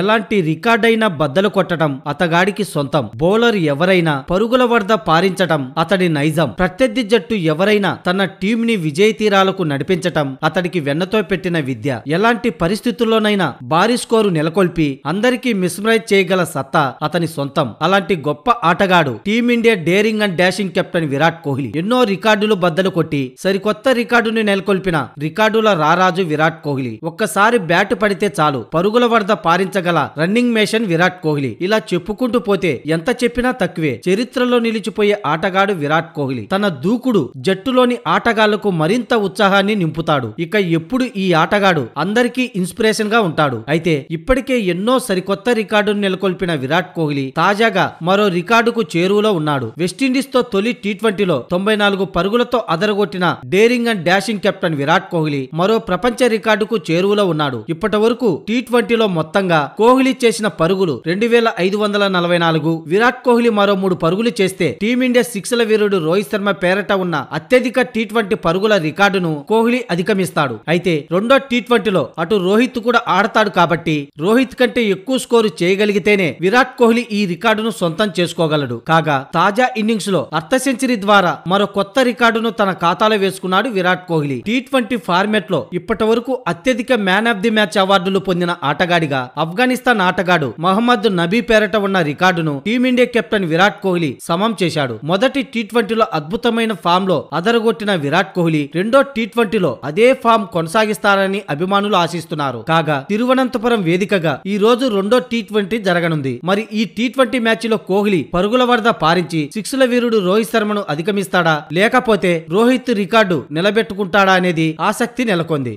ఎలాంటి రికార్డైనా బద్దలు కొట్టడం అతగాడికి సొంతం బౌలర్ ఎవరైనా పరుగుల వద్ద పారించటం అతడి నైజం ప్రత్యర్థి జట్టు ఎవరైనా తన టీంని విజయ తీరాలకు నడిపించటం అతడికి వెన్నతో పెట్టిన విద్య ఎలాంటి పరిస్థితుల్లోనైనా భారీ స్కోరు నెలకొల్పి అందరికీ మిస్మరైజ్ చేయగల సత్తా అతని సొంతం అలాంటి గొప్ప ఆటగాడు team India daring and dashing captain Virat Kohli ఎన్నో రికార్డులు బద్దలు కొట్టి సరికొత్త రికార్డుని నెలకొల్పిన రికార్డుల రారాజు విరాట్ కోహ్లీ ఒక్కసారి బ్యాట్ పడితే చాలు పరుగుల వద్ద పారించ సాధించగల గల రన్నింగ్ మేషన్ విరాట్ కోహ్లీ ఇలా చెప్పుకుంటూ పోతే ఎంత చెప్పినా తక్కువే చరిత్రలో నిలిచిపోయే ఆటగాడు విరాట్ కోహ్లీ తన దూకుడు జట్టులోని ఆటగాళ్లకు మరింత ఉత్సాహాన్ని నింపుతాడు ఇక ఎప్పుడు ఈ ఆటగాడు అందరికీ ఇన్స్పిరేషన్ గా ఉంటాడు అయితే ఇప్పటికే ఎన్నో సరికొత్త రికార్డును నెలకొల్పిన విరాట్ కోహ్లీ తాజాగా మరో రికార్డుకు చేరువలో ఉన్నాడు వెస్టిండీస్ తో తొలి టీ ట్వంటీలో తొంభై నాలుగు పరుగులతో అదరగొట్టిన daring and dashing captain Virat Kohli మరో ప్రపంచ రికార్డుకు చేరువలో ఉన్నాడు ఇప్పటి వరకు టీ ట్వంటీలో మొత్తంగా కోహ్లీ చేసిన పరుగులు రెండు వేల ఐదు వందల నలభై నాలుగు విరాట్ కోహ్లీ మరో మూడు పరుగులు చేస్తే టీమిండియా సిక్స్ల వీరుడు రోహిత్ శర్మ పేరట ఉన్న అత్యధిక టీ ట్వంటీ పరుగుల రికార్డును కోహ్లీ అధిగమిస్తాడు అయితే రెండో టీ ట్వంటీలో అటు రోహిత్ కూడా ఆడతాడు కాబట్టి రోహిత్ కంటే ఎక్కువ స్కోరు చేయగలిగితేనే విరాట్ కోహ్లీ ఈ రికార్డును సొంతం చేసుకోగలడు కాగా తాజా ఇన్నింగ్స్ లో అర్ధ సెంచరీ ద్వారా మరో కొత్త రికార్డును తన ఖాతాలో వేసుకున్నాడు Virat Kohli T twenty format లో ఇప్పటి వరకు అత్యధిక మ్యాన్ ఆఫ్ ది మ్యాచ్ అవార్డులు పొందిన ఆటగాడిగా ఆఫ్ఘన్ ఆఫ్ఘనిస్తాన్ ఆటగాడు మహమ్మద్ నబీ పేరట ఉన్న రికార్డును టీమిండియా కెప్టెన్ విరాట్ కోహ్లీ సమం చేశాడు మొదటి టీ ట్వంటీలో అద్భుతమైన ఫామ్ లో అదరగొట్టిన విరాట్ కోహ్లీ రెండో టీ ట్వంటీలో అదే ఫామ్ కొనసాగిస్తారని అభిమానులు ఆశిస్తున్నారు కాగా తిరువనంతపురం వేదికగా ఈ రోజు రెండో టీ ట్వంటీ జరగనుంది మరి ఈ టీ ట్వంటీ మ్యాచ్ లో కోహ్లీ పరుగుల వరద పారించి సిక్స్ల వీరుడు రోహిత్ శర్మను అధిగమిస్తాడా లేకపోతే రోహిత్ రికార్డు నిలబెట్టుకుంటాడా అనేది ఆసక్తి నెలకొంది